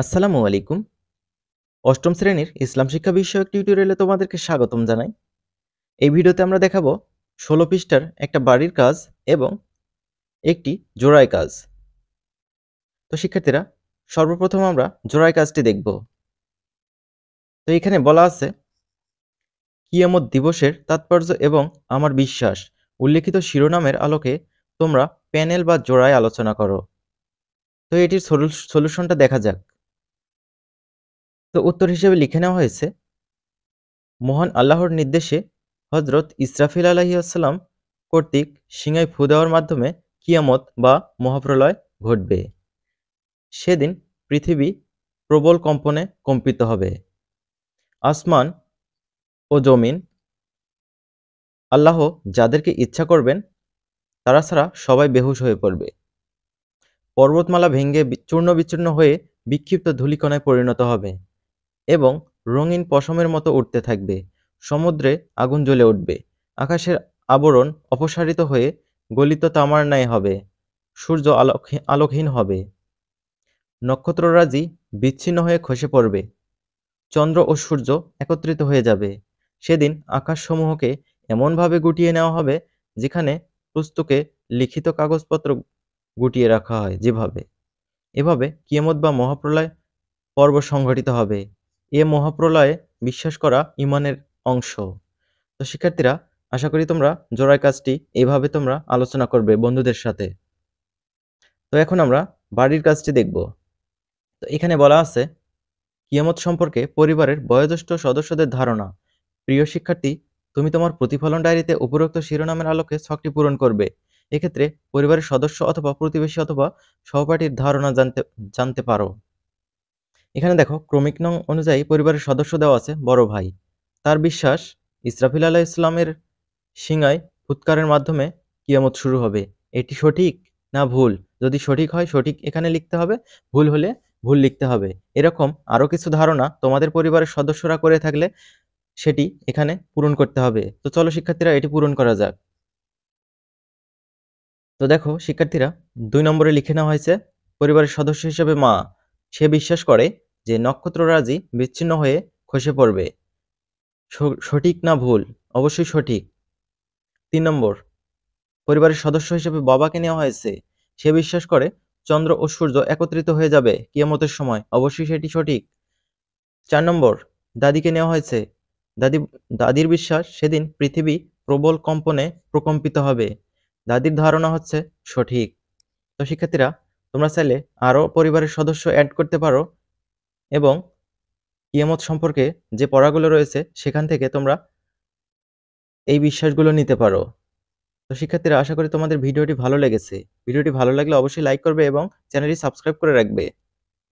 আসসালামু আলাইকুম অষ্টম শ্রেণীর ইসলাম শিক্ষা বিষয়ক টিউটোরিয়ালে তোমাদেরকে স্বাগতম জানাই এই ভিডিওতে আমরা দেখাবো ষোলো পৃষ্ঠার একটা বাড়ির কাজ এবং একটি জোড়ায় কাজ তো শিক্ষার্থীরা সর্বপ্রথম আমরা জোড়ায় কাজটি দেখব তো এখানে বলা আছে কিয়ামত দিবসের তাৎপর্য এবং আমার বিশ্বাস উল্লেখিত শিরোনামের আলোকে তোমরা প্যানেল বা জোড়ায় আলোচনা করো তো এটির সলিউশনটা দেখা যাক তো উত্তর হিসেবে লিখে নেওয়া হয়েছে মহান আল্লাহর নির্দেশে হজরত ইসরাফিল আসসালাম কর্তৃক সিঙায় ফু দেওয়ার মাধ্যমে কিয়ামত বা মহাপ্রলয় ঘটবে সেদিন পৃথিবী প্রবল কম্পনে কম্পিত হবে আসমান ও জমিন আল্লাহ যাদেরকে ইচ্ছা করবেন তারা ছাড়া সবাই বেহুশ হয়ে পড়বে পর্বতমালা ভেঙ্গে চূর্ণ বিচূর্ণ হয়ে বিক্ষিপ্ত ধূলিকণায় পরিণত হবে এবং রঙিন পশমের মতো উঠতে থাকবে সমুদ্রে আগুন জ্বলে উঠবে আকাশের আবরণ অপসারিত হয়ে গলিত তামার ন্যায় হবে সূর্য আলোক আলোকহীন হবে নক্ষত্ররাজি বিচ্ছিন্ন হয়ে খসে পড়বে চন্দ্র ও সূর্য একত্রিত হয়ে যাবে সেদিন আকাশসমূহকে এমনভাবে গুটিয়ে নেওয়া হবে যেখানে পুস্তকে লিখিত কাগজপত্র গুটিয়ে রাখা হয় যেভাবে এভাবে কিয়মত বা মহাপ্রলয় পর্ব সংঘটিত হবে এ মহাপ্রলয়ে বিশ্বাস করা ইমানের অংশ তো শিক্ষার্থীরা আশা করি তোমরা জোড়ার কাজটি এভাবে তোমরা আলোচনা করবে বন্ধুদের সাথে তো এখন আমরা বাড়ির কাজটি দেখব তো এখানে বলা আছে কিয়ামত সম্পর্কে পরিবারের বয়োজ্যেষ্ঠ সদস্যদের ধারণা প্রিয় শিক্ষার্থী তুমি তোমার প্রতিফলন ডায়েরিতে উপরোক্ত শিরোনামের আলোকে ছকটি পূরণ করবে এক্ষেত্রে পরিবারের সদস্য অথবা প্রতিবেশী অথবা সহপাঠীর ধারণা জানতে জানতে পারো এখানে দেখো ক্রমিক নং অনুযায়ী পরিবারের সদস্য দেওয়া আছে বড় ভাই তার বিশ্বাস ইসরাফিল আলাহ ইসলামের সিঙায় ফুৎকারের মাধ্যমে কিয়ামত শুরু হবে এটি সঠিক না ভুল যদি সঠিক হয় সঠিক এখানে লিখতে হবে ভুল হলে ভুল লিখতে হবে এরকম আরও কিছু ধারণা তোমাদের পরিবারের সদস্যরা করে থাকলে সেটি এখানে পূরণ করতে হবে তো চলো শিক্ষার্থীরা এটি পূরণ করা যাক তো দেখো শিক্ষার্থীরা দুই নম্বরে লিখে নেওয়া হয়েছে পরিবারের সদস্য হিসেবে মা সে বিশ্বাস করে যে নক্ষত্ররাজি বিচ্ছিন্ন হয়ে খসে পড়বে সঠিক না ভুল অবশ্যই সঠিক তিন নম্বর পরিবারের সদস্য হিসেবে বাবাকে নেওয়া হয়েছে সে বিশ্বাস করে চন্দ্র ও সূর্য একত্রিত হয়ে যাবে কিয়ামতের সময় অবশ্যই সেটি সঠিক চার নম্বর দাদিকে নেওয়া হয়েছে দাদি দাদির বিশ্বাস সেদিন পৃথিবী প্রবল কম্পনে প্রকম্পিত হবে দাদির ধারণা হচ্ছে সঠিক তো শিক্ষার্থীরা তোমরা চাইলে আরও পরিবারের সদস্য অ্যাড করতে পারো এবং ইয়ামত সম্পর্কে যে পড়াগুলো রয়েছে সেখান থেকে তোমরা এই বিশ্বাসগুলো নিতে পারো তো শিক্ষার্থীরা আশা করি তোমাদের ভিডিওটি ভালো লেগেছে ভিডিওটি ভালো লাগলে অবশ্যই লাইক করবে এবং চ্যানেলটি সাবস্ক্রাইব করে রাখবে